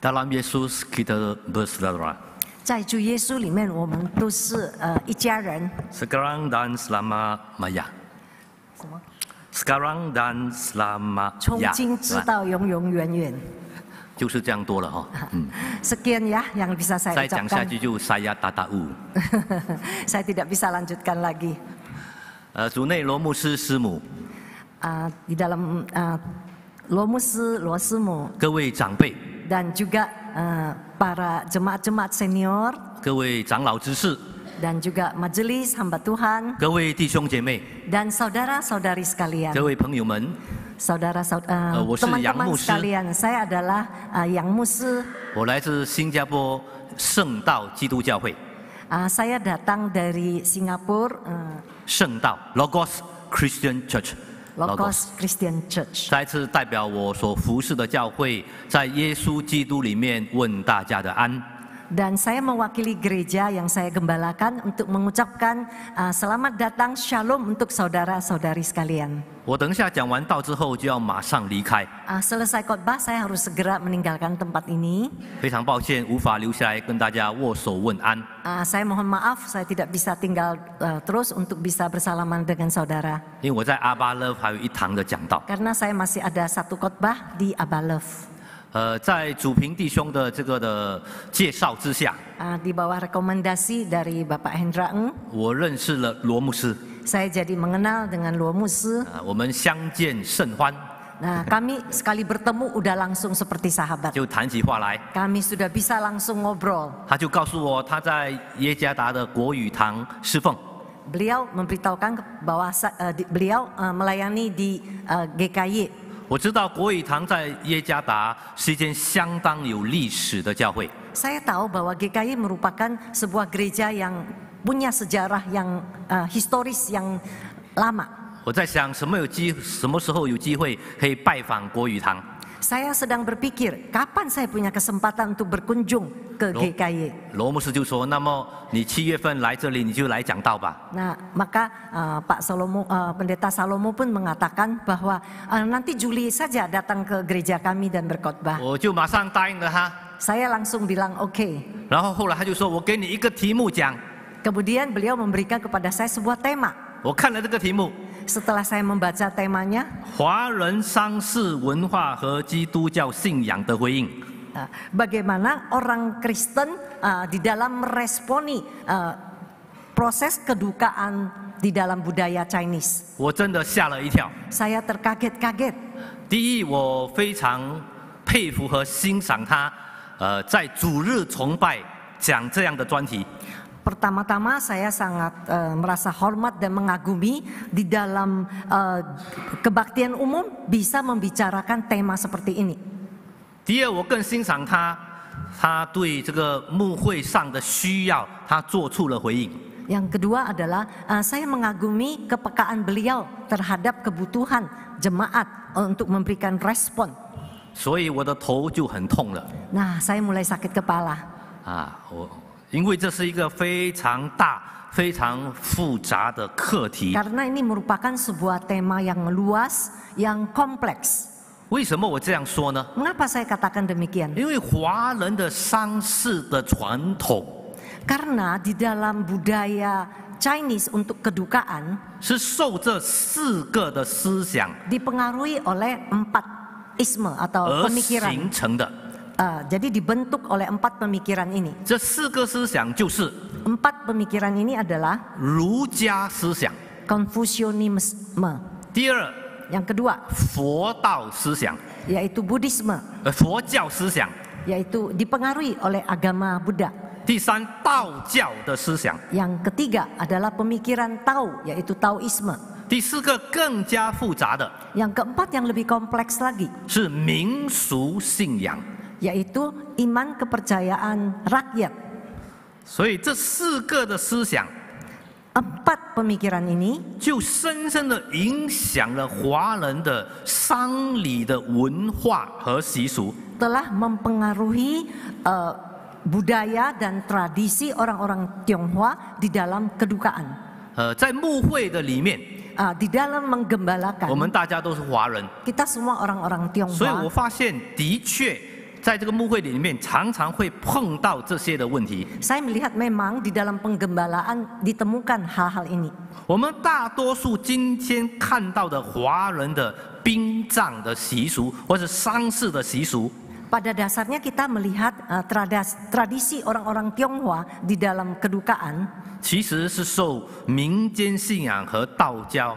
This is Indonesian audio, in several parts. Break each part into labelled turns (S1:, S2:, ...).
S1: dalam Yesus kita bersaudara。
S2: 在主耶稣里面，我们都是呃一家人。
S1: sekarang dan selama maya。什么？sekarang dan selama。从今直到
S2: 永永远远。
S1: 就是这样多了哈。
S2: skin ya yang bisa saya。再讲下去
S1: 就 saya tahu。
S2: saya tidak bisa lanjutkan lagi。
S1: 呃，主内罗慕斯师母。
S2: 啊，di dalam 啊罗慕斯罗斯姆。
S1: 各位长辈。
S2: dan juga eh, para jemaat-jemaat senior, dan juga majelis hamba Tuhan,
S1: 各位弟兄姐妹
S2: ，dan saudara-saudari sekalian, 各
S1: 位朋友们
S2: ，saudara saudara eh, teman-teman sekalian, saya adalah eh, Yang Musi.
S1: 我来自新加坡圣道基督教会
S2: ，Uh, saya datang dari Singapura. uh,
S1: 圣道 Logos Christian Church。再次代表我所服侍的教会，在耶稣基督里面问大家的安。
S2: dan saya mewakili gereja yang saya gembalakan untuk mengucapkan uh, selamat datang shalom untuk saudara-saudari sekalian. Uh, selesai khotbah saya harus segera meninggalkan tempat ini. Uh, saya mohon maaf saya tidak bisa tinggal uh, terus untuk bisa bersalaman dengan saudara. Karena saya masih ada satu khotbah di Abalov.
S1: 呃，在主平弟兄的这个的介绍之下，
S2: 啊，dibawah rekomendasi dari bapak Hendra n g
S1: 我认识了罗姆斯
S2: ，saya jadi mengenal dengan l u o
S1: 啊，我们相见甚欢
S2: ，nah，kami sekali bertemu udah langsung seperti sahabat，
S1: 就谈起话来
S2: ，kami sudah bisa langsung ngobrol，
S1: 他就告诉我他在雅加达的国语堂侍奉
S2: ，beliau memberitahukan bahwa b e l i a u melayani di GKI。
S1: 我知道国语堂在耶加达是一间相当有历史的教会。
S2: saya tahu b a h w a g k i merupakan sebuah gereja yang punya sejarah yang historis yang lama。
S1: 我在想什么有机什么时候有机会可以拜访国语堂。
S2: saya sedang berpikir kapan saya punya kesempatan untuk berkunjung ke GKY.
S1: 罗牧师就说：“那么你七月份来这里，你就来讲道吧。”
S2: Nah, maka uh, Pak Salomo, uh, Pendeta Salomo pun mengatakan bahwa uh, nanti Juli saja datang ke gereja kami dan berkhotbah. saya langsung bilang oke. Okay.
S1: 然后后来他就说：“我给你一个题目讲。”
S2: Kemudian beliau memberikan kepada saya sebuah tema.
S1: 我看了这个题目。
S2: setelah saya membaca temanya, Bagaimana orang Kristen uh, di dalam meresponi uh, proses kedukaan di dalam budaya Chinese?
S1: Saya terkaget terkaget-kaget. 第一，我非常佩服和欣赏他，呃，在主日崇拜讲这样的专题。
S2: pertama-tama saya sangat uh, merasa hormat dan mengagumi di dalam uh, kebaktian umum bisa membicarakan tema seperti ini. Yang kedua adalah uh, saya mengagumi kepekaan beliau terhadap kebutuhan jemaat untuk memberikan respon. nah saya mulai sakit kepala.
S1: Ah, 因为这是一个非常大、非常复杂的课题。Karena
S2: ini merupakan sebuah tema yang luas, yang kompleks。
S1: 为什么我这样说呢
S2: ？Mengapa saya katakan demikian？因
S1: 为华人的丧事的传统。
S2: Karena di dalam budaya Chinese untuk kedukaan
S1: 是受这四个的思想。
S2: Dipengaruhi oleh empatisme atau pemikiran 形成的。Uh, jadi dibentuk oleh empat pemikiran ini. Empat pemikiran ini adalah
S1: Confucianisme. Yang kedua, yaitu Buddhisme. Fodao 思想. yaitu dipengaruhi
S2: oleh agama Buddha. Yang ketiga adalah pemikiran Tao, yaitu Taoisme.
S1: Yang keempat yang lebih kompleks lagi. 是民俗信仰。yaitu iman
S2: kepercayaan rakyat.
S1: 所以这四个的思想
S2: ，empat pemikiran ini
S1: 就深深的影响了华人的丧礼的文化和习俗。
S2: telah mempengaruhi eh, budaya dan tradisi orang-orang Tionghoa di dalam kedukaan.
S1: 呃，在牧会的里面，
S2: 啊，di dalam menggembalakan，我们
S1: 大家都是华人
S2: ，kita semua orang-orang Tionghoa，所以我
S1: 发现的确。在这个墓会里面，常常会碰到这些的问题。
S2: saya melihat memang di dalam penggembalaan ditemukan hal-hal ini。
S1: 我们大多数今天看到的华人的殡葬的习俗，或是丧事的习俗。
S2: pada dasarnya kita melihat tradas tradisi orang-orang Tionghoa di dalam kedukaan。
S1: 其实是受民间信仰和道教。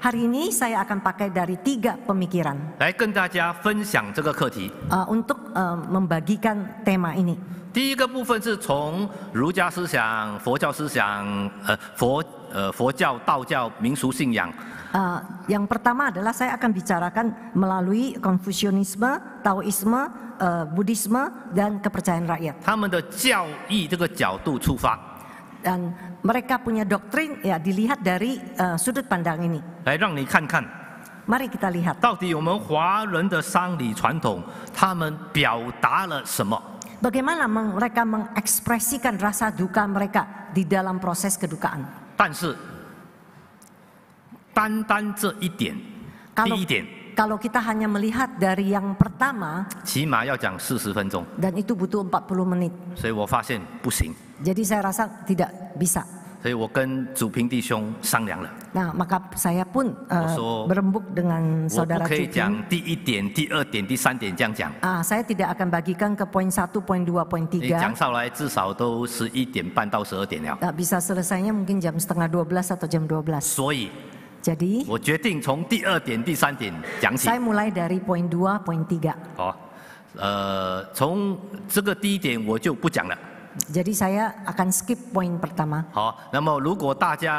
S2: Hari ini saya akan pakai dari tiga pemikiran. Uh, untuk uh, membagikan tema ini.
S1: 第一个部分是从儒家思想、佛教思想、呃佛呃佛教、道教、民俗信仰。
S2: Uh, yang pertama adalah saya akan bicarakan melalui Konfusianisme, Taoisme, uh, Buddhisme dan kepercayaan rakyat.
S1: 他们的教义这个角度出发。
S2: dan mereka punya doktrin ya dilihat dari uh, sudut pandang ini.
S1: Mari kita lihat.
S2: Bagaimana mereka mengekspresikan rasa duka mereka di dalam proses kedukaan?
S1: 但是，单单这一点，第一点。
S2: kalau kita hanya melihat dari yang pertama, dan itu butuh 40 menit. jadi saya rasa tidak bisa. Nah, maka saya pun uh, tidak berembuk dengan saya saudara tidak Uh, Jadi saya tidak akan bagikan ke poin 1, poin 2, poin saya
S1: 3. tidak
S2: bisa selesainya mungkin jam setengah 12 atau jam 12.
S1: 所以我决定从第二点、第三点讲起。我
S2: 开始从点二、点三。
S1: 好，呃，从这个第一点我就不讲了。
S2: 所以，我就会跳入第二点。我们进入第
S1: 二点。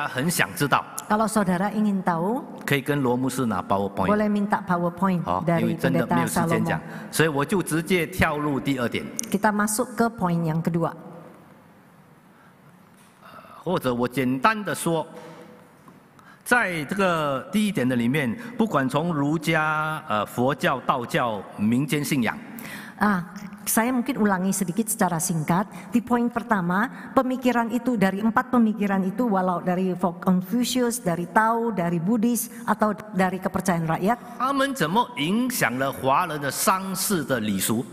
S1: 或者，我简单的说。在这个第一点的里面，不管从儒家、呃佛教、道教、民间信仰。
S2: Ah, saya mungkin ulangi sedikit secara singkat. Di poin pertama, pemikiran itu dari empat pemikiran itu walau dari Confucius, dari Tao, dari Buddhis atau dari kepercayaan rakyat.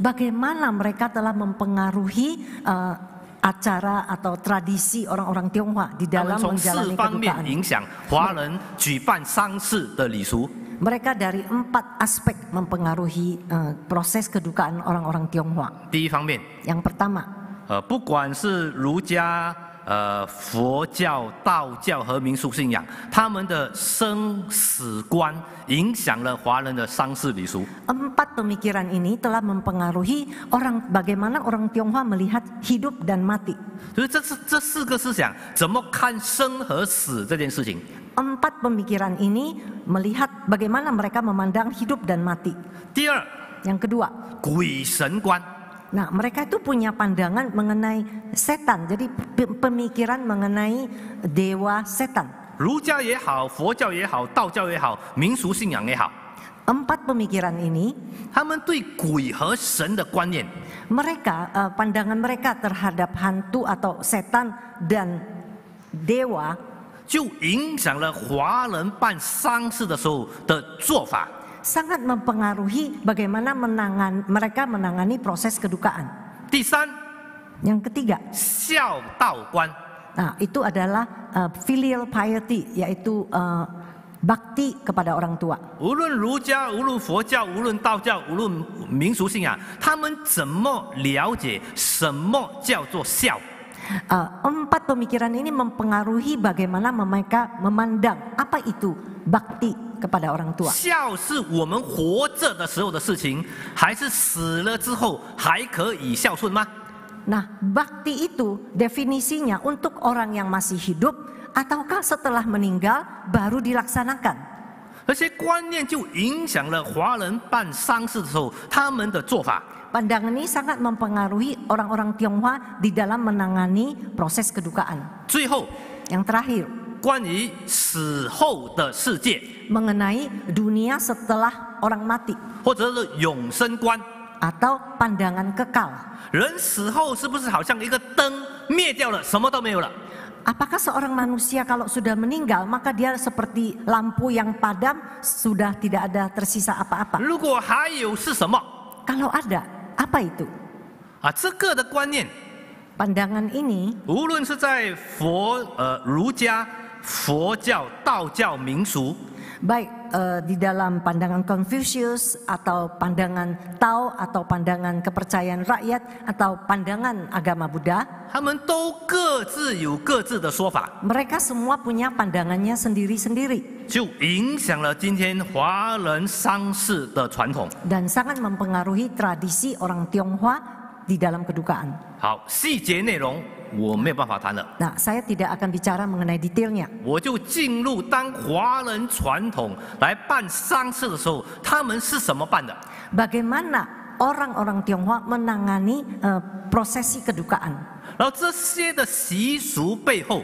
S2: Bagaimana mereka telah mempengaruhi uh, acara atau tradisi orang-orang Tionghoa di dalam menjalani kedukaan. Mereka dari empat aspek mempengaruhi eh, proses kedukaan orang-orang Tionghoa. Yang pertama,
S1: uh, eh, 不管是儒家呃，佛教、道教和民俗信仰，他们的生死观影响了华人的丧事习俗。四种
S2: 思想影响了中国人如何看待生死。
S1: 所以，这四这四个思想怎么看生和死这件事情？
S2: 四种思想影响了中国人如何看待生死。第二，
S1: 鬼神观。
S2: Nah, mereka itu punya pandangan mengenai setan, jadi pemikiran mengenai dewa setan. Empat pemikiran ini, eh, pandangan mereka terhadap hantu atau setan dan dewa sangat mempengaruhi bagaimana menangan, mereka menangani proses kedukaan. Tisan. Yang ketiga,
S1: xiao tao guan.
S2: Nah, itu adalah uh, filial piety, yaitu uh, bakti kepada orang tua. Uh, empat pemikiran ini mempengaruhi bagaimana mereka memandang apa itu bakti kepada orang tua. Nah, bakti itu definisinya untuk orang yang masih hidup ataukah setelah meninggal baru dilaksanakan.
S1: Pandangan ini sangat mempengaruhi
S2: orang-orang Tionghoa di dalam menangani proses kedukaan. terakhir, terakhir，
S1: 关于死后的世界。
S2: mengenai dunia setelah
S1: orang mati. atau pandangan kekal. Apakah seorang manusia
S2: kalau sudah meninggal maka dia seperti lampu yang padam sudah tidak ada tersisa apa-apa?
S1: Kalau ada, apa itu?
S2: pandangan ini,
S1: 无论是在佛呃儒家、佛教、道教民俗。
S2: baik uh, di dalam pandangan Confucius atau pandangan Tao atau pandangan kepercayaan rakyat atau pandangan agama Buddha. Mereka semua punya pandangannya sendiri-sendiri. Dan sangat mempengaruhi tradisi orang Tionghoa di dalam kedukaan.
S1: 好，细节内容我没有办法谈了。
S2: 那我 a 不谈 n 节了。
S1: 我就进入当华人传统来办丧事的时候，他们是怎么办的
S2: ？Bagaimana orang-orang t i o n g h o a menangani prosesi kedukaan？
S1: 然后这些的习俗背后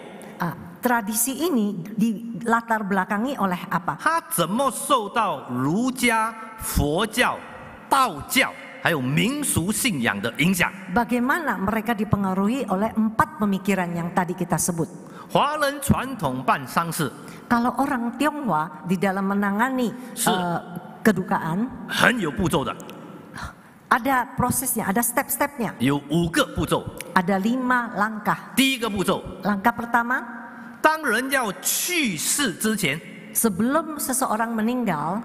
S2: ，tradisi ini dilatarbelakangi oleh apa？他
S1: 怎么受到儒家、佛教、道教？还有民俗信仰的影响。
S2: Bagaimana mereka dipengaruhi oleh empat pemikiran yang tadi kita sebut? Kalau orang Tionghoa di dalam menangani eh, kedukaan, ada prosesnya, ada step-stepnya, Ada lima langkah. Langkah pertama, 当人要去世之前，sebelum seseorang meninggal,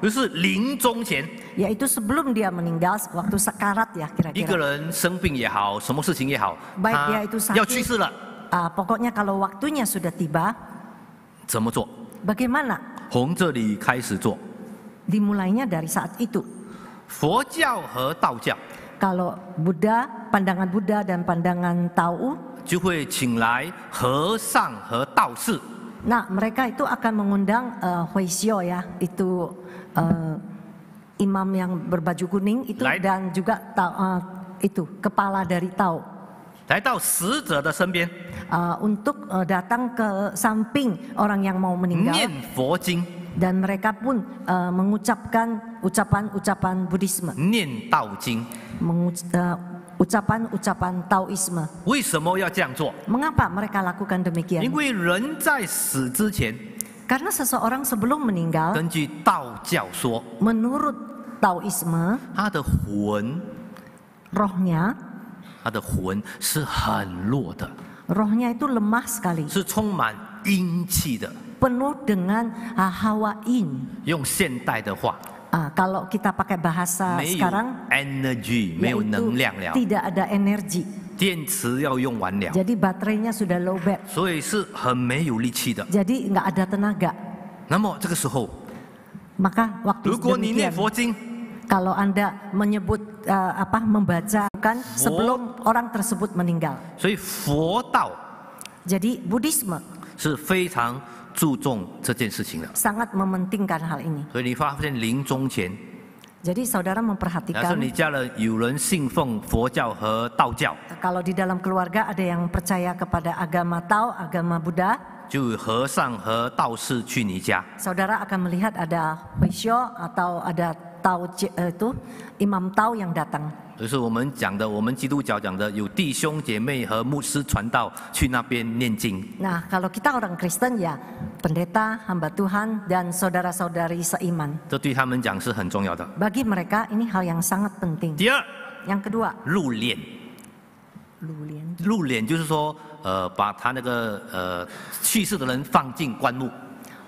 S2: Yaitu sebelum dia meninggal waktu sekarat ya kira-kira。一个
S1: 人生病也好，什么事情也好，baik dia itu sakit，要去世了。
S2: 啊，pokoknya kalau waktunya sudah tiba，怎么做？Bagaimana？
S1: 从这里开始做。
S2: Dimulainya dari saat itu。
S1: 佛教和道教。
S2: Kalau Buddha, pandangan Buddha dan pandangan Tao，
S1: 就会请来和尚和道士。
S2: Nah, mereka itu akan mengundang uh, eh, Huaisio ya, itu uh, imam yang berbaju kuning itu Lai. dan juga uh, itu kepala dari
S1: Tao. Uh,
S2: untuk uh, datang ke samping orang yang mau meninggal. Dan mereka pun uh, mengucapkan ucapan-ucapan Buddhisme.
S1: Menguc
S2: uh, ucapan-ucapan Taoisme. Mengapa mereka lakukan demikian? Karena seseorang sebelum meninggal, Menurut
S1: Taoisme, rohnya, 他的魂是很弱的，rohnya itu lemah sekali, Penuh dengan hawa in. 用现代的话，Uh,
S2: kalau kita pakai bahasa sekarang
S1: energy, tidak
S2: ada energi. Jadi baterainya sudah low bat. Jadi nggak ada tenaga. Maka waktu kalau anda menyebut uh, apa membaca kan sebelum orang tersebut Jadi Buddhisme
S1: 是非常注重这件事情了。
S2: sangat mementingkan hal ini. saudara memperhatikan. Kalau di dalam keluarga ada yang percaya kepada agama Tao, agama Buddha. Saudara akan melihat ada Huisho atau ada Eh, imam yang Nah, kalau kita orang Kristen ya pendeta, hamba Tuhan dan saudara-saudari seiman。
S1: 这对他们讲是很重要的。
S2: Bagi mereka ini hal yang sangat penting。第二，yang kedua，
S1: 入殓。入殓。入殓就是说，呃，把他那个呃去世的人放进棺木。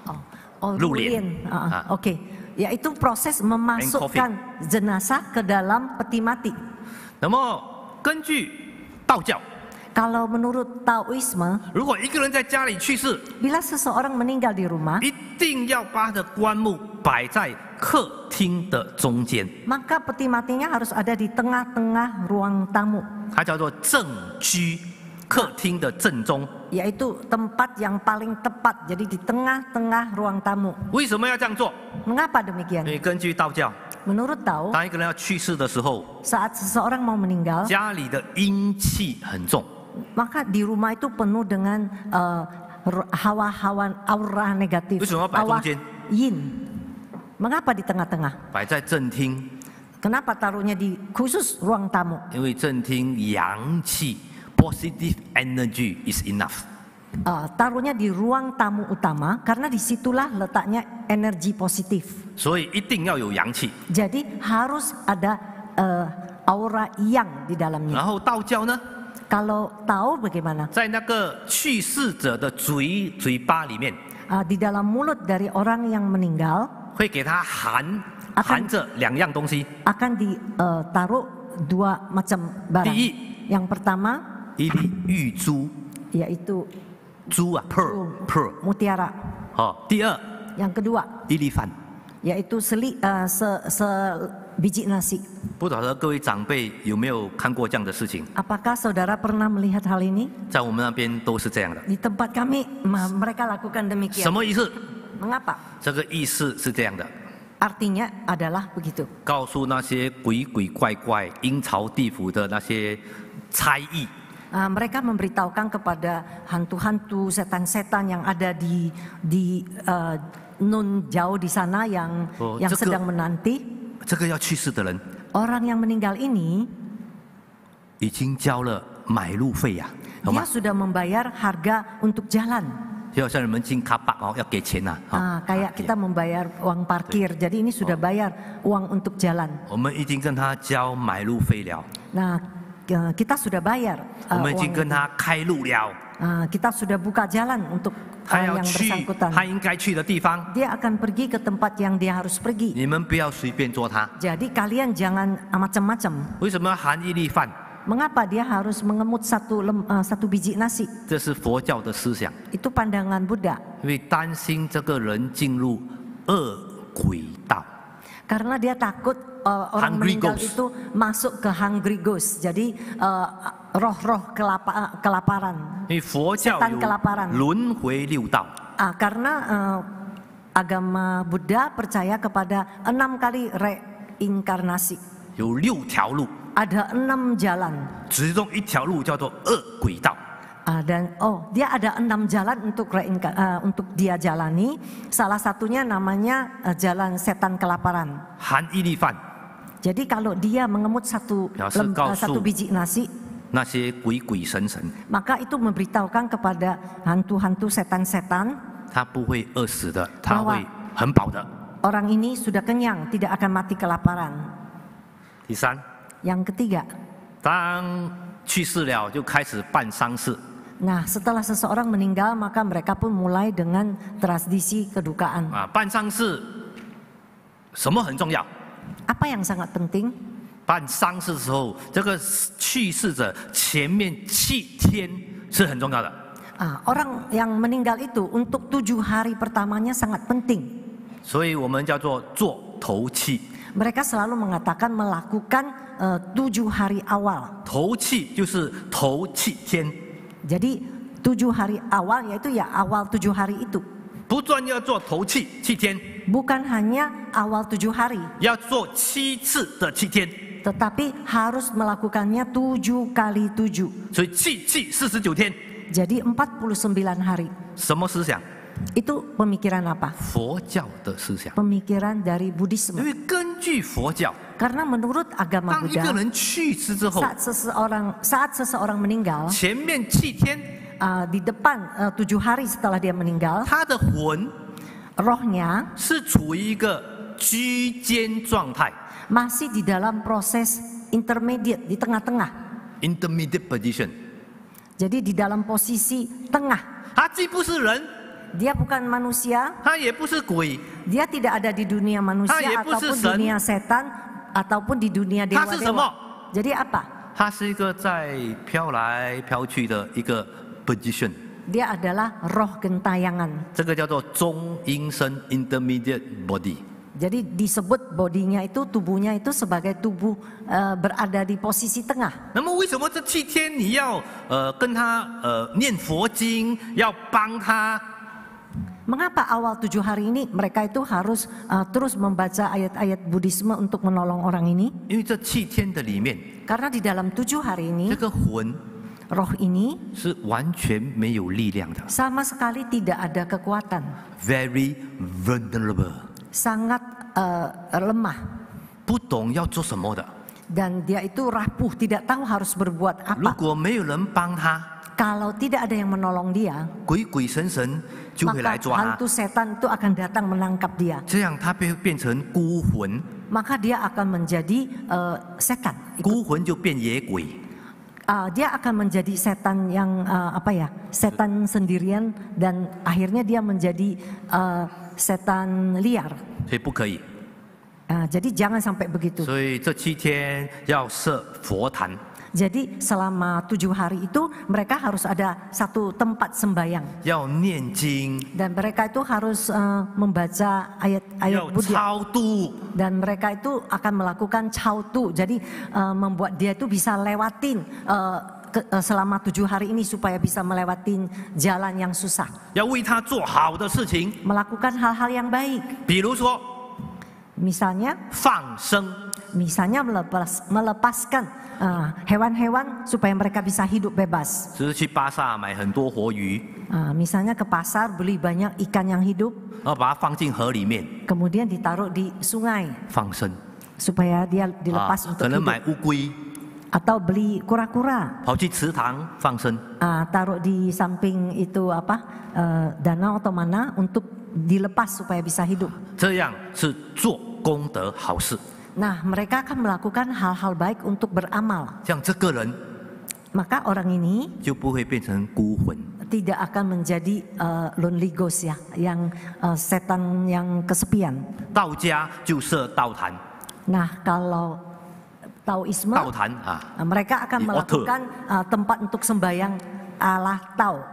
S1: 哦哦，入殓啊，OK。Oh,
S2: yaitu proses memasukkan jenazah ke dalam peti mati.
S1: 那么根据道教。kalau menurut Taoisme, bila seseorang meninggal di rumah,
S2: maka peti matinya harus ada di tengah-tengah ruang tamu.
S1: 它叫做正居，客厅的正中。
S2: yaitu tempat yang paling tepat, jadi di tengah-tengah ruang tamu. Mengapa demikian? Menurut Tao, saat seseorang mau meninggal, maka di rumah itu penuh dengan eh, hawa-hawa uh, aura negatif. Aura yin. Mengapa di tengah-tengah? Kenapa taruhnya di khusus ruang tamu?
S1: 因为正厅阳气。positive energy is enough.
S2: Uh, taruhnya di ruang tamu utama karena disitulah letaknya energi positif. Jadi harus ada uh, aura yang di dalamnya. Kalau tahu bagaimana? Uh, di dalam mulut dari orang yang meninggal.
S1: Akan, akan,
S2: ditaruh eh, uh, dua macam barang. yang pertama
S1: 一玉珠，yaitu 珠啊，pearl pearl mutiara. 好、哦，第
S2: 二 seli uh, se, se biji nasi. saudara pernah melihat hal ini?
S1: 在我们那边都是这样的。
S2: Di tempat kami mereka lakukan 什 demikian.
S1: 这个意思是这样的
S2: ：Artinya adalah
S1: begitu. 告诉那些鬼鬼怪怪、阴曹地府的那些差役，
S2: uh, mereka memberitahukan kepada hantu-hantu, setan-setan yang ada di di uh, nun jauh di sana yang oh, ]这个, sedang menanti. orang yang meninggal ini
S1: ya? dia
S2: sudah membayar harga untuk jalan.
S1: Oh, ya, ah, oh,
S2: kayak ah, kita iya. membayar uang parkir, iya. jadi ini sudah oh. bayar uang untuk jalan. Nah, Eh, kita sudah bayar uh, Uh, kita sudah buka jalan untuk uh, yang bersangkutan. Dia akan pergi ke tempat yang dia harus pergi. Jadi kalian jangan macam-macam. Mengapa dia harus mengemut satu lem, uh, satu biji nasi? Itu pandangan Buddha. Karena dia takut uh, orang hungry meninggal ghost. itu masuk ke hungry ghost. Jadi roh eh, roh-roh kelapa, eh, kelaparan.
S1: Setan kelaparan.
S2: Ah, karena uh, agama Buddha percaya kepada enam kali reinkarnasi. Ada enam jalan.
S1: 其中一条路叫做恶鬼道。
S2: Ah, dan oh dia ada enam jalan untuk uh, untuk dia jalani salah satunya namanya uh, jalan setan kelaparan.
S1: Han ini fan.
S2: Jadi kalau dia mengemut satu nah, lem, uh, satu biji nasi maka itu memberitahukan kepada hantu-hantu setan-setan orang ini sudah kenyang, tidak akan mati kelaparan. Yang ketiga,
S1: 当去世了，就开始办丧事。
S2: Nah, setelah seseorang meninggal maka mereka pun mulai dengan tradisi kedukaan. Ah, Apa yang sangat penting? Ah, orang yang meninggal itu untuk tujuh hari pertamanya sangat penting. Mereka selalu mengatakan melakukan uh, tujuh hari awal.
S1: 头七就是头七天。
S2: jadi tujuh hari awal yaitu ya awal tujuh hari itu. bukan hanya awal tujuh hari，
S1: 要做七次的七天
S2: ，tetapi harus melakukannya tujuh kali tujuh，
S1: 所以七七四十九天
S2: ，jadi empat puluh sembilan hari。
S1: 什么思想
S2: ？itu pemikiran pemikiran dari Buddhisme. Karena menurut agama Buddha, saat seseorang saat seseorang meninggal di depan uh, tujuh hari setelah dia meninggal,
S1: rohnya
S2: masih di dalam proses intermediate di tengah position. Jadi di dalam posisi tengah. Dia bukan manusia, Dia tidak ada di dunia manusia ataupun dunia setan, ataupun di dunia dewa dewa. Jadi apa? Dia adalah roh gentayangan.
S1: 这个叫做中阴身 intermediate
S2: Jadi disebut bodinya itu tubuhnya itu sebagai tubuh uh, berada di posisi tengah.
S1: 那么为什么这七天你要呃跟他呃念佛经，要帮他
S2: Mengapa awal tujuh hari ini mereka itu harus uh, terus membaca ayat-ayat Buddhisme
S1: untuk menolong orang ini? Karena di dalam tujuh hari ini, roh ini
S2: sama sekali tidak ada kekuatan.
S1: Very vulnerable.
S2: Sangat uh, lemah. dan dia itu rapuh tidak tahu harus berbuat apa kalau tidak ada yang menolong dia,
S1: maka hantu
S2: setan itu akan datang menangkap dia. Maka dia akan menjadi uh, setan. Uh, dia akan menjadi setan yang uh, apa ya? Setan sendirian dan akhirnya dia menjadi uh, setan liar. Uh, jadi jangan sampai begitu.
S1: 所以这七天要设佛坛。
S2: jadi selama tujuh hari itu mereka harus ada satu tempat sembayang. Dan mereka itu harus uh, membaca ayat-ayat Buddha. Dan mereka itu akan melakukan cao Jadi uh, membuat dia itu bisa lewatin uh, ke, uh, selama tujuh hari ini supaya bisa melewatin jalan yang susah. Melakukan hal-hal yang baik. Misalnya, 放生 misalnya melepas, melepaskan eh, hewan-hewan uh, supaya mereka bisa hidup bebas.
S1: Uh,
S2: misalnya ke pasar beli banyak ikan yang hidup. Kemudian ditaruh di sungai. Supaya dia dilepas uh, untuk hidup. Atau beli kura-kura. Uh, taruh di samping itu apa uh, danau atau mana untuk dilepas supaya bisa hidup.
S1: 这样是做功德好事。
S2: Nah, mereka akan melakukan hal-hal baik untuk beramal. maka orang ini tidak akan menjadi uh, eh, lonely ghost ya, yang uh, setan yang kesepian. Nah, kalau Taoisme, Taotan, ah, eh, mereka akan iya, melakukan uh, tempat untuk sembahyang Allah Tao. Oh,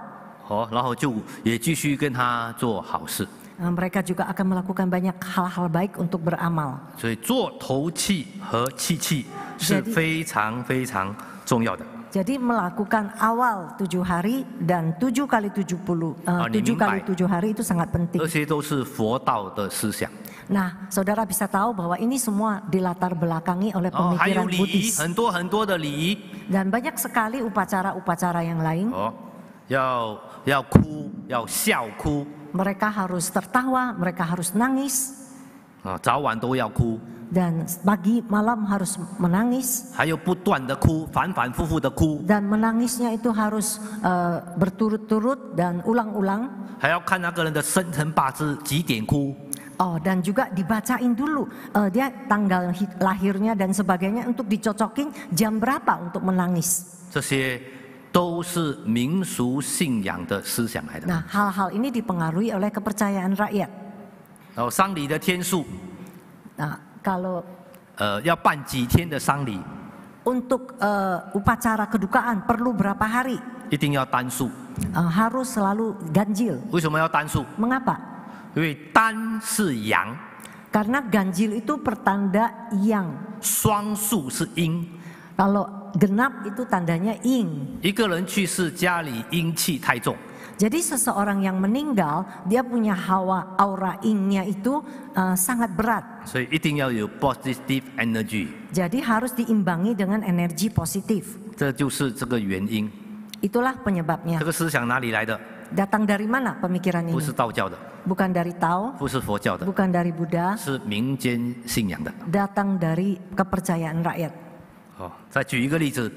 S1: 哦，然后就也继续跟他做好事。
S2: Eh, mereka juga akan melakukan banyak hal-hal baik untuk beramal. jadi melakukan awal tujuh hari dan tujuh kali tujuh puluh eh, ah, tujuh kali tujuh hari itu sangat penting. Nah, saudara bisa tahu bahwa ini semua dilatar belakangi oleh pemikiran oh, Buddhis. Dan banyak sekali upacara-upacara yang lain.
S1: Oh, 要要哭，要笑哭。
S2: mereka harus tertawa, mereka harus nangis. Oh, dan pagi malam harus menangis. Dan menangisnya itu harus eh, berturut-turut dan ulang-ulang. Oh, dan juga dibacain dulu uh, dia tanggal lahirnya dan sebagainya untuk dicocokin jam berapa untuk menangis.
S1: 都是民俗信仰的思想来的。Nah,
S2: hal-hal ini dipengaruhi oleh kepercayaan rakyat.
S1: 然后丧礼的天数。
S2: Nah, kalau
S1: 呃要办几天的丧礼
S2: ？Untuk eh, upacara kedukaan perlu berapa hari?
S1: 一定要单数。
S2: Uh, harus selalu ganjil.
S1: 为什么要单数？Mengapa? 因为单是阳。
S2: Karena ganjil itu pertanda yang. 双数是阴。Kalau genap itu tandanya ing. Jadi seseorang yang meninggal dia punya hawa aura ingnya itu uh, sangat berat. So, Jadi harus diimbangi dengan energi positif. Itulah penyebabnya. Datang dari mana pemikiran ini? bukan dari Tao,
S1: bukan
S2: dari Buddha, datang dari kepercayaan rakyat.
S1: 哦，再举一个例子，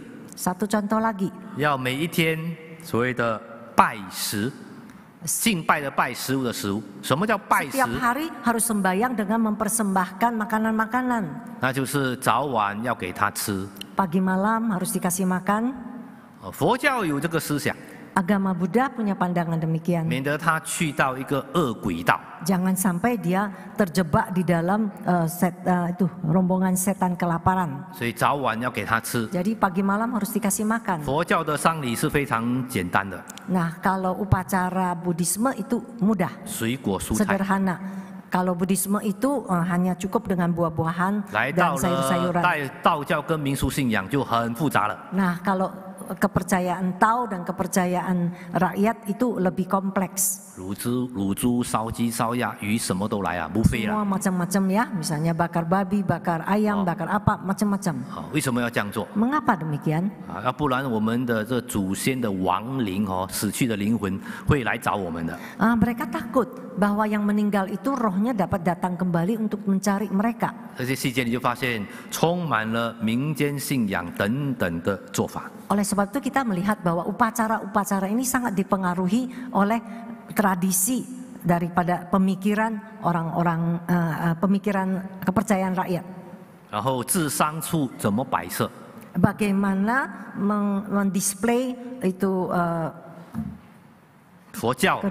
S1: 要每一天所谓的拜食，敬拜的拜食物的食物，什么叫拜食？每天必须要
S2: 供养，必须要给它吃。
S1: 那就是早晚要给它吃，
S2: 早、晚、中午、晚上，必须要给它吃。
S1: 哦，佛教有这个思想。
S2: Agama Buddha punya pandangan demikian. Jangan sampai dia terjebak di dalam uh, set, uh, itu rombongan setan kelaparan.
S1: Jadi
S2: pagi malam harus dikasih makan. Nah, kalau upacara Buddhisme itu mudah.
S1: Sederhana.
S2: Kalau Buddhisme itu uh, hanya cukup dengan buah-buahan dan sayur-sayuran. Nah, kalau kepercayaan Tao dan kepercayaan rakyat itu lebih kompleks.
S1: Semua
S2: macam-macam ya, misalnya bakar babi, bakar ayam, oh. bakar apa, macam-macam. Oh, Mengapa demikian?
S1: Ah, ah,
S2: mereka takut bahwa yang meninggal itu rohnya dapat datang kembali untuk mencari mereka. Oleh sebab itu kita melihat bahwa upacara-upacara ini sangat dipengaruhi oleh tradisi daripada pemikiran orang-orang uh, pemikiran kepercayaan rakyat. bagaimana mendisplay itu uh,
S1: 佛教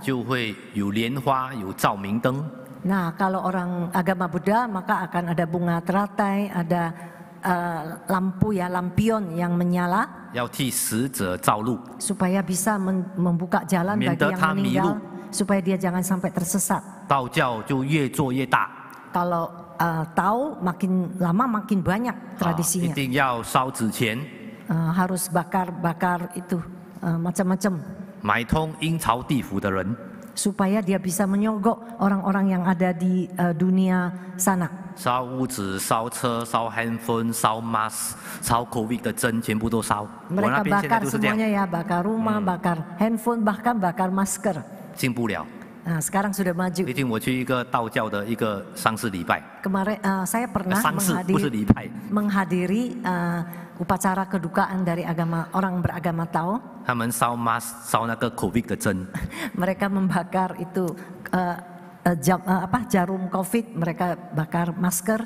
S1: 就会有莲花，有照明灯。
S2: Nah, kalau orang agama Buddha maka akan ada bunga teratai, ada uh, lampu ya lampion yang menyala.
S1: 要替死者照路
S2: ，supaya bisa membuka jalan bagi yang meninggal, supaya dia jangan sampai tersesat.
S1: 道教就越做越大
S2: ，Kalau uh, tahu makin lama makin banyak 啊一 ah, tradisinya.
S1: 定要烧纸钱
S2: ，Uh, harus bakar-bakar itu uh, macam-macam.
S1: 买通阴曹地府的人
S2: ，supaya dia bisa menyogok orang-orang yang ada di dunia s a n a
S1: 烧屋子、烧车、烧 handphone、烧 mask、烧 COVID 的针，全部都烧。mereka bakar semuanya
S2: ya, bakar rumah, bakar handphone, bahkan bakar masker。进步了。Nah, sekarang sudah maju. 最近我
S1: 去一个道教的一个丧事礼拜。
S2: Kemarin eh, saya pernah eh, menghadiri, menghadiri uh, upacara kedukaan dari agama orang beragama Tao.
S1: 他们烧 mas 烧那个 covid 的针。
S2: mereka membakar itu uh, jam, uh, apa jarum covid, mereka bakar masker.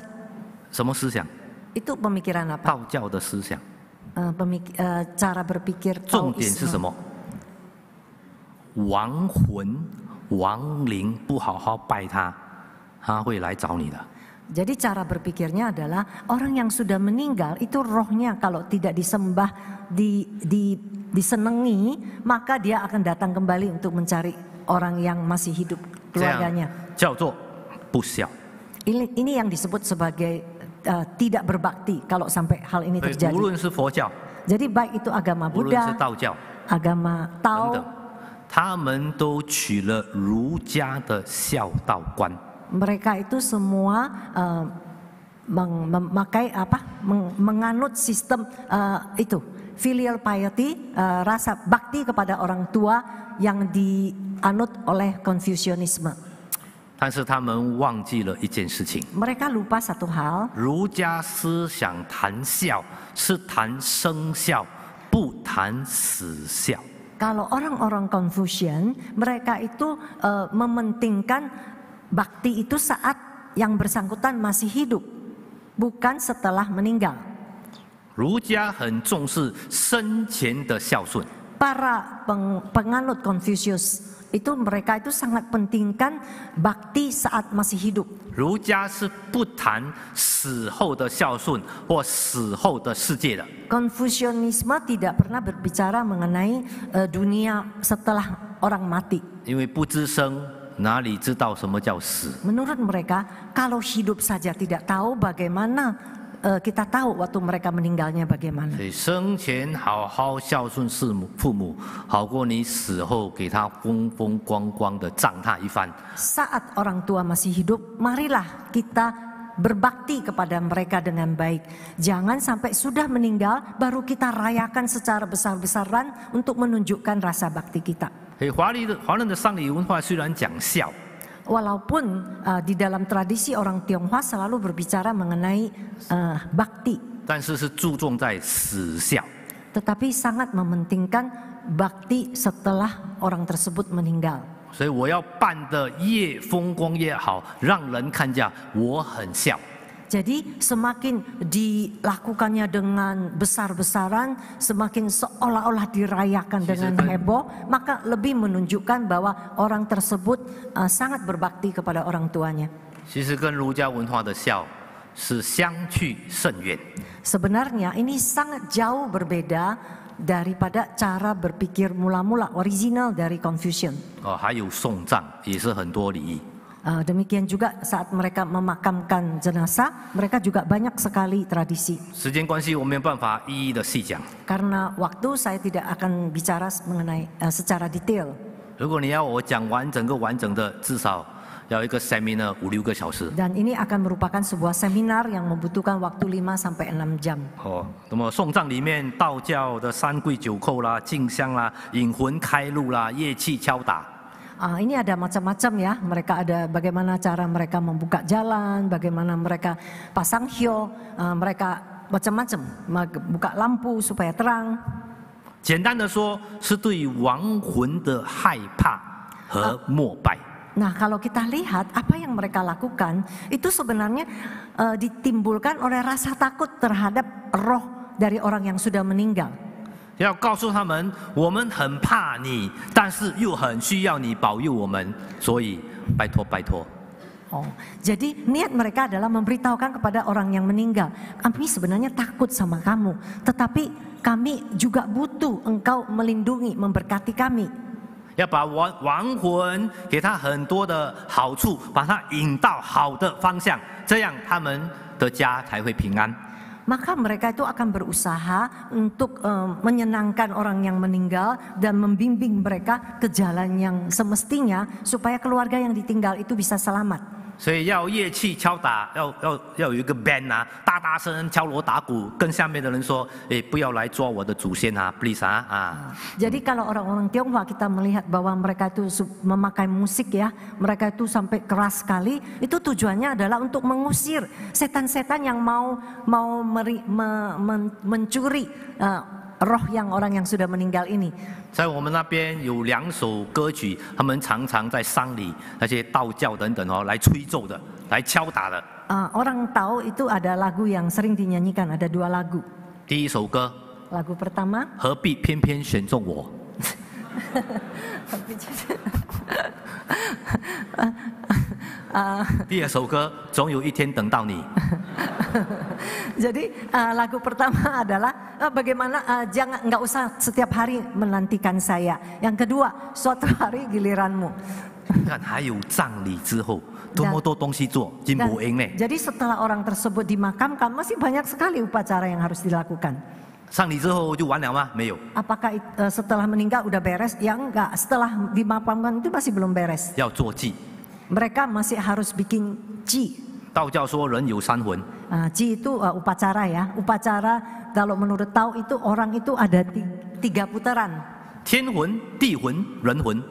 S2: 什么思想？Itu pemikiran apa?
S1: 道教的思想。
S2: Uh, uh, cara berpikir. 重点是什么？
S1: 亡魂。亡灵不好好拜他，他会来找你的。
S2: Jadi cara berpikirnya adalah orang yang sudah meninggal itu rohnya kalau tidak disembah, di, di, disenangi, maka dia akan datang kembali untuk mencari orang yang masih hidup keluarganya. Ini, ini yang disebut sebagai uh, tidak berbakti kalau sampai hal ini terjadi. Jadi baik itu agama Buddha, agama Tao,
S1: 他们都取了儒家的孝道观。
S2: mereka itu semua m e n g m a k a i apa menganut sistem itu filial piety rasa bakti kepada orang tua yang dianut oleh konfusianisme.
S1: 但是他们忘记了一件事情。
S2: mereka lupa satu hal.
S1: 儒家思想谈孝是谈生孝，不谈死孝。
S2: kalau orang-orang Confucian mereka itu e, mementingkan bakti itu saat yang bersangkutan masih hidup, bukan setelah meninggal. Para penganut Confucius itu mereka itu sangat pentingkan bakti saat masih hidup. Konfusianisme tidak pernah berbicara mengenai uh, dunia setelah orang mati. Menurut mereka, kalau hidup saja tidak tahu bagaimana uh, kita tahu waktu mereka meninggalnya bagaimana. Saat orang tua masih hidup, marilah kita berbakti kepada mereka dengan baik. Jangan sampai sudah meninggal baru kita rayakan secara besar-besaran untuk menunjukkan rasa bakti kita. Hey, walaupun uh, di dalam tradisi orang Tionghoa selalu berbicara mengenai uh, eh, bakti. Tetapi sangat mementingkan bakti setelah orang tersebut meninggal. Jadi semakin dilakukannya dengan besar-besaran, semakin seolah-olah dirayakan dengan heboh, maka lebih menunjukkan bahwa orang tersebut uh, sangat berbakti kepada orang tuanya. Sebenarnya ini sangat jauh berbeda daripada cara berpikir mula-mula original dari Confucian. Eh, demikian juga saat mereka memakamkan jenazah, mereka juga banyak sekali tradisi. Karena waktu saya tidak akan bicara mengenai uh, secara detail. Dan ini akan merupakan sebuah seminar yang membutuhkan waktu 5 sampai 6 jam.
S1: 哦，那么送葬里面道教的三跪九叩啦、敬香啦、引魂开路啦、乐器敲打。
S2: uh, ini ada macam-macam ya. Mereka ada bagaimana cara mereka membuka jalan, bagaimana mereka pasang hio, uh, ah, mereka macam-macam, buka lampu supaya terang. Nah, kalau kita lihat apa yang mereka lakukan, itu sebenarnya uh, ditimbulkan oleh rasa takut terhadap roh dari orang yang sudah meninggal.
S1: 要告诉他们，我们很怕你，但是又很需要你保佑我们，所以拜托拜托。
S2: 哦，jadi niat mereka adalah memberitahukan kepada orang yang meninggal. Kami sebenarnya takut sama kamu, tetapi kami juga butuh engkau melindungi, memberkati kami.
S1: 要把亡亡魂给他很多的好处，把他引到好的方向，这样他们的家才会平安。
S2: maka mereka itu akan berusaha untuk e, menyenangkan orang yang meninggal dan membimbing mereka ke jalan yang semestinya supaya keluarga yang ditinggal itu bisa selamat.
S1: 所以要乐器敲打，要要要有一个 band 啊，大大声敲锣打鼓，跟下面的人说，诶，不要来抓我的祖先啊，please
S2: kalau orang-orang Tionghoa kita melihat bahwa mereka itu memakai musik ya, mereka itu sampai keras sekali, itu tujuannya adalah untuk mengusir setan-setan yang mau mau mencuri. Uh, roh yang orang yang sudah meninggal ini.
S1: 在我们那边有两首歌曲，他们常常在丧礼、那些道教等等哦，来吹奏的，来敲打的。
S2: Uh, orang tahu itu ada lagu yang sering dinyanyikan, ada dua lagu. Lagu pertama. Uh, Jadi uh, lagu pertama adalah Eh, bagaimana uh, jangan nggak usah setiap hari menantikan saya. Yang kedua, suatu hari giliranmu.
S1: kan, dan,
S2: jadi setelah orang tersebut dimakamkan masih banyak sekali upacara yang harus dilakukan. Apakah eh, setelah meninggal udah beres? Ya enggak. Setelah dimakamkan itu masih belum beres. Mereka masih harus bikin ji.
S1: 道教说人有三魂
S2: 啊，即 itu upacara ya upacara kalau menurut Tao itu orang itu ada tiga putaran
S1: 天魂、地魂、人魂。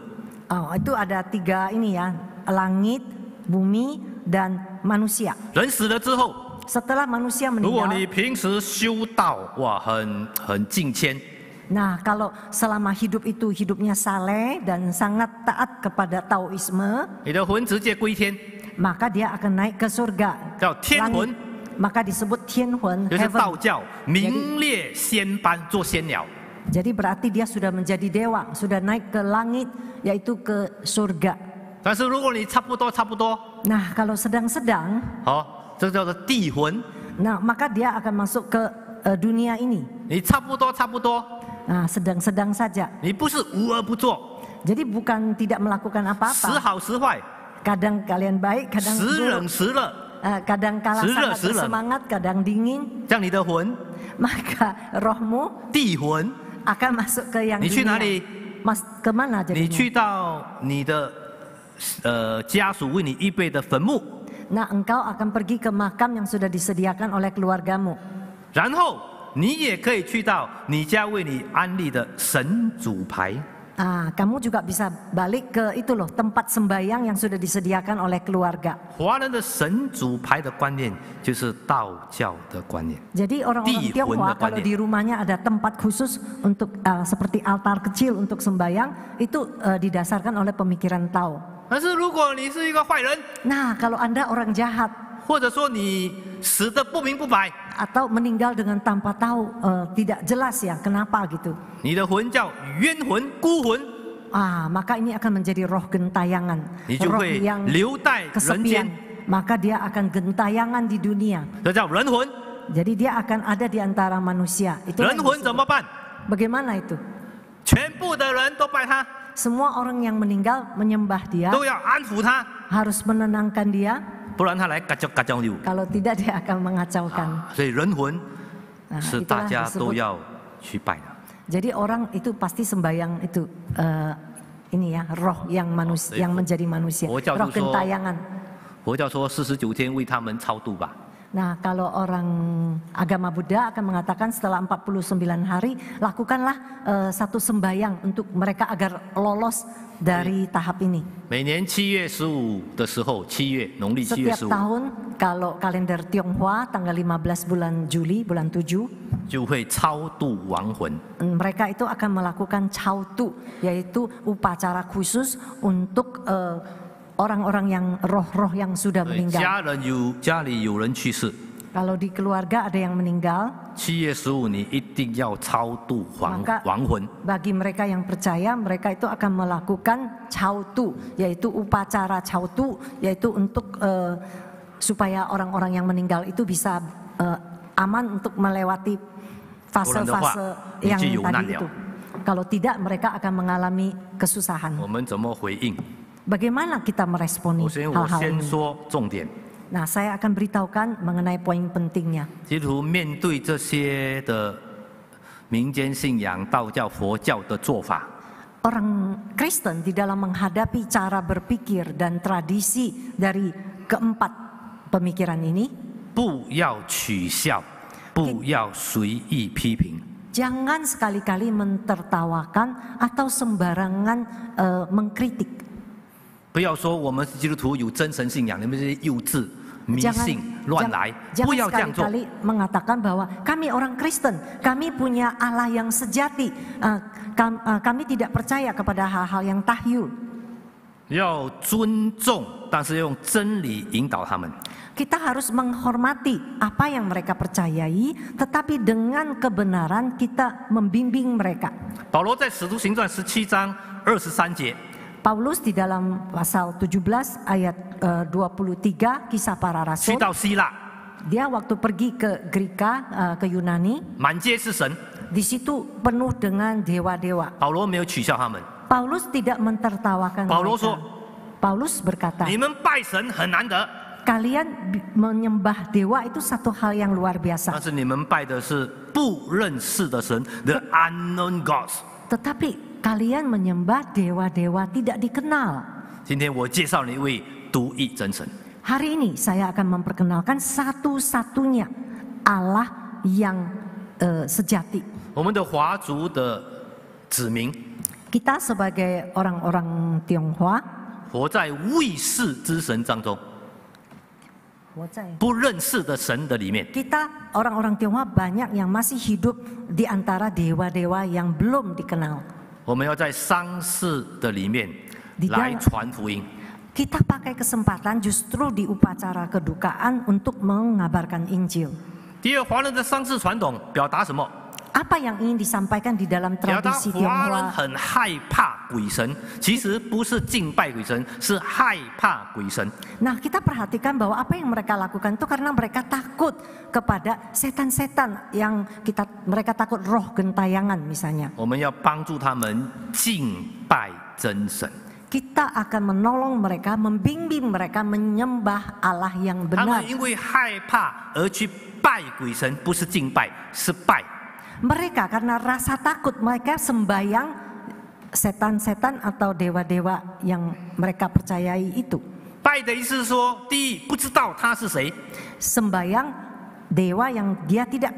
S2: 啊，itu ada tiga ini ya langit, bumi dan manusia。
S1: 人死了之后
S2: ，setelah manusia meninggal。如果你平
S1: 时修道哇，很很敬天。
S2: nah kalau selama hidup itu hidupnya saleh dan sangat taat kepada Taoisme，
S1: 你的魂直接归天。
S2: maka dia akan naik ke surga. Maka disebut
S1: Tianhun. jadi
S2: berarti dia sudah menjadi dewa, sudah naik ke langit, yaitu ke surga. Nah, kalau sedang sedang Oh, Nah, maka dia akan masuk ke uh, dunia ini. Nah, sedang sedang-sedang saja. Jadi, bukan tidak melakukan apa-apa. 时好时坏。kadang kalian baik, kadang uh, kadang kalah sangat bersemangat kadang dingin, 让你的魂 maka rohmu akan masuk ke yang 你去哪 mas ke mana 你
S1: jadinya?
S2: engkau akan pergi ke makam yang sudah disediakan oleh keluargamu.
S1: 然后你也可以去到你家为你安立的神主牌。
S2: Ah, kamu juga bisa balik ke itu loh tempat sembahyang yang sudah disediakan oleh keluarga. Jadi orang-orang Tionghoa kalau di rumahnya ada tempat khusus untuk uh, seperti altar kecil untuk sembahyang itu uh, didasarkan oleh pemikiran Tao.
S1: Nah, kalau Anda orang jahat, 或者说你死的
S2: 不明不白。atau meninggal dengan tanpa tahu uh, tidak jelas ya kenapa gitu. Ah, maka ini akan menjadi roh gentayangan, roh yang kesepian. Maka dia akan gentayangan di dunia. Jadi dia akan ada di antara manusia. Itu Bagaimana itu? Semua orang yang meninggal menyembah dia. Harus menenangkan dia.
S1: Kalau
S2: tidak dia akan mengacaukan.
S1: Ah,
S2: Jadi, orang itu pasti sembayang itu eh, ini ya roh yang manusia oh, yang menjadi manusia. roh gentayangan. Nah, kalau orang agama Buddha akan mengatakan setelah 49 hari lakukanlah uh, satu sembahyang untuk mereka agar lolos dari iya. tahap ini.
S1: Setiap tahun
S2: kalau kalender Tionghoa tanggal 15 bulan Juli bulan 7 mereka itu akan melakukan cao tu yaitu upacara khusus untuk uh, orang-orang yang roh-roh yang sudah meninggal. Kalau di keluarga ada yang meninggal, bagi mereka yang percaya, mereka itu akan melakukan cautu, yaitu upacara cautu, yaitu untuk uh, supaya orang-orang yang meninggal itu bisa uh, aman untuk melewati fase-fase yang tadi itu. Kalau tidak, mereka akan mengalami kesusahan. Bagaimana kita meresponi hal-hal
S1: ini?
S2: Nah, saya akan beritahukan mengenai poin pentingnya. Orang Kristen di dalam menghadapi cara berpikir dan tradisi dari keempat pemikiran ini. Jangan sekali sekali-kali mentertawakan atau sembarangan mengkritik.
S1: 不要说我们基督徒有真神信仰，你们这些幼稚、迷信、乱来，不要这样做。k
S2: i mengatakan bahwa kami orang Kristen kami punya Allah yang sejati. Kami tidak percaya kepada hal-hal yang tahyul.
S1: 要尊重，但是用真理引导他们。
S2: Kita harus menghormati apa yang mereka percayai, tetapi dengan kebenaran kita membimbing mereka。
S1: 保罗在使徒行传十七章二十三节。
S2: Paulus di dalam pasal 17 ayat 23 eh, kisah para rasul. Dia waktu pergi ke Greka eh, ke Yunani. Di situ penuh dengan dewa-dewa. Paulus tidak mentertawakan Paulus mereka. Paulus berkata, Kalian menyembah dewa itu satu hal yang luar biasa. Tetapi Kalian menyembah dewa-dewa tidak dikenal. Hari ini saya akan memperkenalkan satu-satunya Allah yang uh, sejati. Kita sebagai orang-orang Tionghoa
S1: 活在未识之神当中。不认识的神的里面
S2: ，kita orang-orang Tionghoa banyak yang masih hidup di antara dewa-dewa yang belum dikenal。
S1: 我们要在丧事的里面来传福音。
S2: kita pakai kesempatan justru di upacara kedukaan untuk mengabarkan injil.
S1: 第二，华人的丧事传统表达什么？
S2: apa yang ingin disampaikan di dalam tradisi Tionghoa? Nah kita perhatikan bahwa apa yang mereka lakukan itu karena mereka takut kepada setan-setan yang kita mereka takut roh gentayangan misalnya. Kita akan menolong mereka, membimbing mereka menyembah Allah yang benar. 他们因为
S1: 害怕而去拜鬼神，不是敬拜，是拜。
S2: mereka karena rasa takut mereka sembahyang setan-setan atau dewa-dewa yang mereka percayai
S1: itu. 拜的意思是说，第一不知道他是谁
S2: ，sembayang dewa yang dia tidak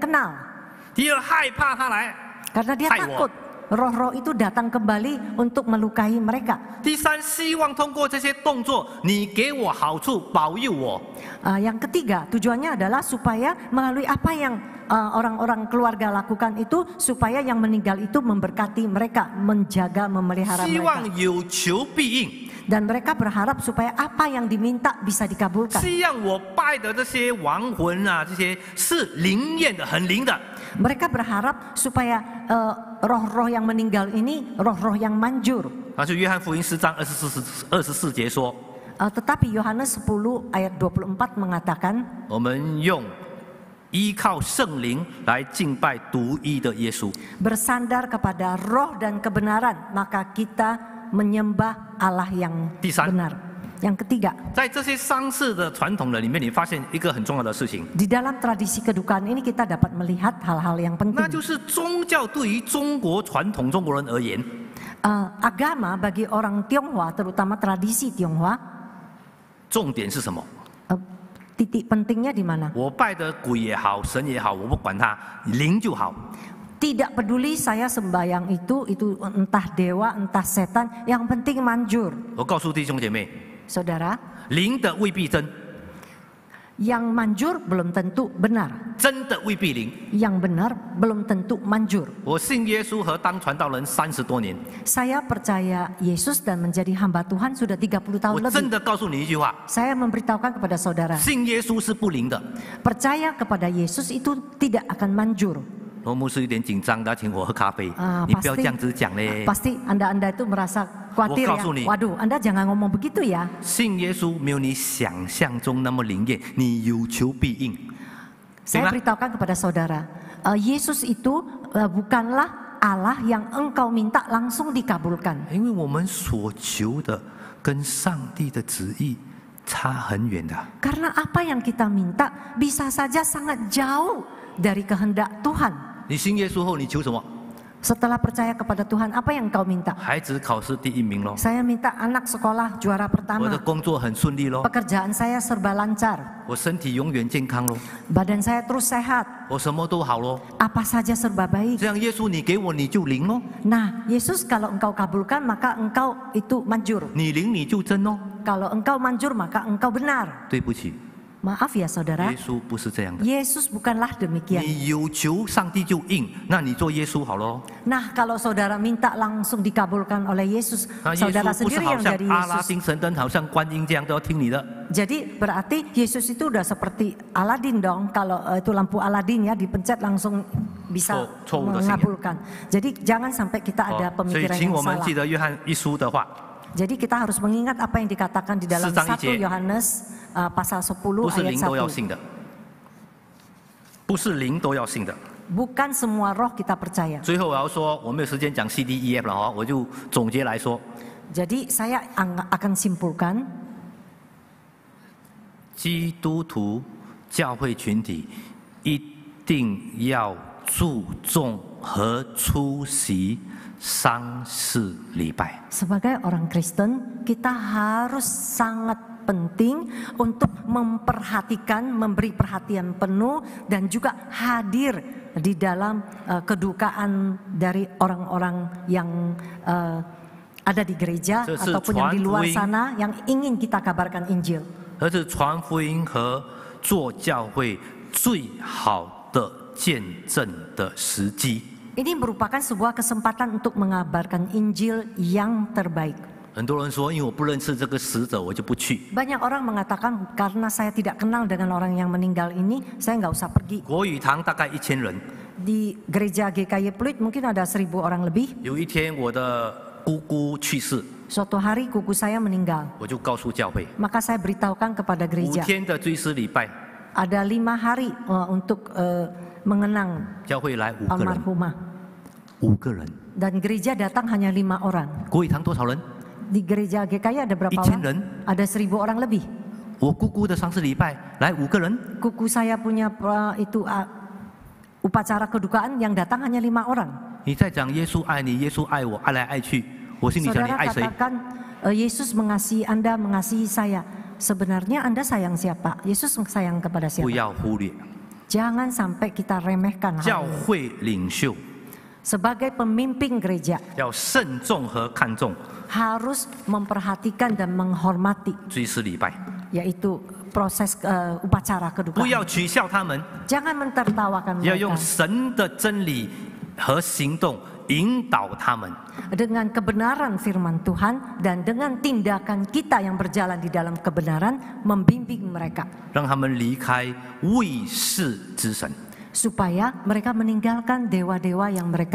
S2: Karena dia takut roh-roh itu datang kembali untuk melukai mereka.
S1: Uh,
S2: yang ketiga tujuannya adalah supaya melalui apa yang Eh, orang-orang keluarga lakukan itu supaya yang meninggal itu memberkati mereka, menjaga, memelihara mereka. Dan mereka berharap supaya apa yang diminta bisa dikabulkan. Ah, mereka berharap supaya eh, roh-roh uh, yang meninggal ini roh-roh yang manjur. Uh, tetapi Yohanes 10 ayat 24 mengatakan,
S1: 我们用依靠圣灵来敬拜独一的耶稣。
S2: bersandar kepada roh dan kebenaran maka kita menyembah Allah yang benar. yang ketiga。
S1: 在这些丧事的传统人里面，你发现一个很重要的事情。
S2: di dalam tradisi kedukaan ini kita dapat melihat hal-hal yang penting。那
S1: 就是宗教对于中国传统中国人而言。
S2: agama bagi orang tionghoa terutama tradisi tionghoa。
S1: 重点是什么？
S2: Titik pentingnya di mana? tidak peduli saya sembahyang itu, itu entah dewa, entah setan, yang penting manjur. Saudara,
S1: 灵的未必真。
S2: yang manjur belum tentu benar. yang benar belum tentu manjur. Saya percaya Yesus dan menjadi hamba Tuhan sudah 30 tahun
S1: lebih.
S2: Saya memberitahukan kepada saudara, Percaya kepada Yesus itu tidak akan manjur.
S1: Romo 緊我喝咖啡。Ah, pasti,
S2: anda Anda-anda itu merasa khawatir ya. Waduh, Anda jangan ngomong begitu ya.
S1: 信耶穌沒有你想象中那麼靈驗，你有求必應。Saya
S2: beritahukan kepada saudara, eh, Yesus itu eh, bukanlah Allah yang engkau minta langsung dikabulkan. Karena apa yang kita minta bisa saja sangat jauh dari kehendak Tuhan. Setelah percaya kepada Tuhan, apa yang kau minta? Saya minta anak sekolah juara pertama. Pekerjaan saya serba lancar. Badan saya terus sehat. Apa saja serba baik. Yesus kalau engkau kabulkan maka engkau itu manjur.
S1: engkau
S2: manjur maka engkau benar. Maaf ya saudara. Yesus bukanlah demikian. Nah kalau saudara minta langsung dikabulkan oleh Yesus, nah, saudara sendiri yang dari Yesus. Jadi berarti Yesus itu udah seperti Aladin dong. Kalau eh, itu lampu Aladin ya dipencet langsung bisa mengabulkan. Jadi jangan sampai kita ada oh, pemikiran yang salah. Jadi kita harus mengingat apa yang dikatakan di dalam 1 Yohanes uh, pasal 10 ayat 1.
S1: 不是灵都要信的。
S2: Bukan semua roh kita percaya.
S1: 最后我要说，我没有时间讲 C D E F 了哈，我就总结来说。
S2: Jadi saya akan simpulkan.
S1: 基督徒教会群体一定要注重和出席
S2: sebagai orang Kristen, kita harus sangat penting untuk memperhatikan, memberi perhatian penuh dan juga hadir di dalam uh, kedukaan dari orang-orang yang uh, ada di gereja ataupun yang di luar sana yang ingin kita kabarkan Injil.
S1: 而是传福音和做教会最好的见证的时机。
S2: ini merupakan sebuah kesempatan untuk mengabarkan Injil yang terbaik. Banyak orang mengatakan karena saya tidak kenal dengan orang yang meninggal ini, saya nggak usah pergi. Di gereja GKY Pluit mungkin ada seribu orang lebih. Suatu hari kuku saya meninggal. Maka saya beritahukan kepada gereja. Ada lima hari uh, untuk uh, eh, mengenang
S1: almarhumah.
S2: Dan gereja datang hanya lima orang. Di gereja GKI ada berapa orang? Ada seribu orang lebih. Kuku saya punya uh, itu uh, upacara kedukaan yang datang hanya lima orang.
S1: 你在讲耶稣爱你，耶稣爱我，爱来爱去，我心里想你 uh,
S2: Yesus mengasihi Anda, mengasihi saya. Sebenarnya Anda sayang siapa? Yesus sayang kepada siapa? Jangan sampai kita remehkan hal ini sebagai pemimpin gereja harus memperhatikan dan menghormati yaitu proses uh, upacara kedukaan jangan mentertawakan mereka dengan kebenaran firman Tuhan dan dengan tindakan kita yang berjalan di dalam kebenaran membimbing mereka supaya mereka meninggalkan dewa-dewa yang mereka